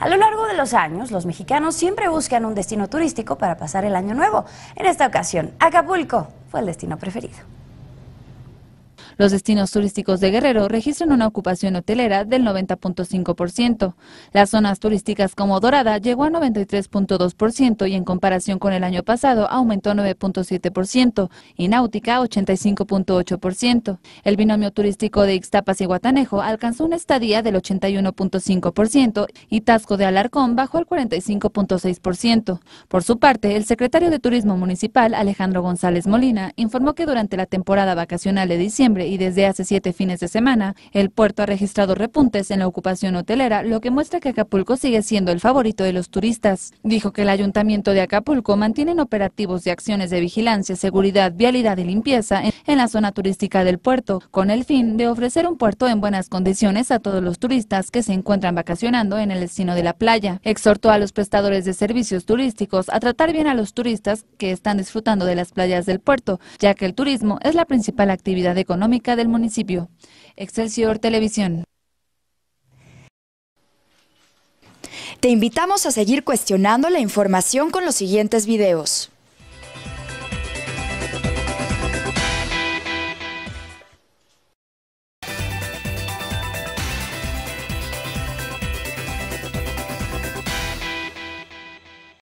A lo largo de los años, los mexicanos siempre buscan un destino turístico para pasar el año nuevo. En esta ocasión, Acapulco fue el destino preferido. Los destinos turísticos de Guerrero registran una ocupación hotelera del 90.5%. Las zonas turísticas como Dorada llegó a 93.2% y en comparación con el año pasado aumentó 9.7% y Náutica 85.8%. El binomio turístico de Ixtapas y Guatanejo alcanzó una estadía del 81.5% y Tasco de Alarcón bajó al 45.6%. Por su parte, el secretario de Turismo Municipal, Alejandro González Molina, informó que durante la temporada vacacional de diciembre y desde hace siete fines de semana, el puerto ha registrado repuntes en la ocupación hotelera, lo que muestra que Acapulco sigue siendo el favorito de los turistas. Dijo que el Ayuntamiento de Acapulco mantiene operativos de acciones de vigilancia, seguridad, vialidad y limpieza en la zona turística del puerto, con el fin de ofrecer un puerto en buenas condiciones a todos los turistas que se encuentran vacacionando en el destino de la playa. Exhortó a los prestadores de servicios turísticos a tratar bien a los turistas que están disfrutando de las playas del puerto, ya que el turismo es la principal actividad económica del municipio. Excelsior Televisión. Te invitamos a seguir cuestionando la información con los siguientes videos.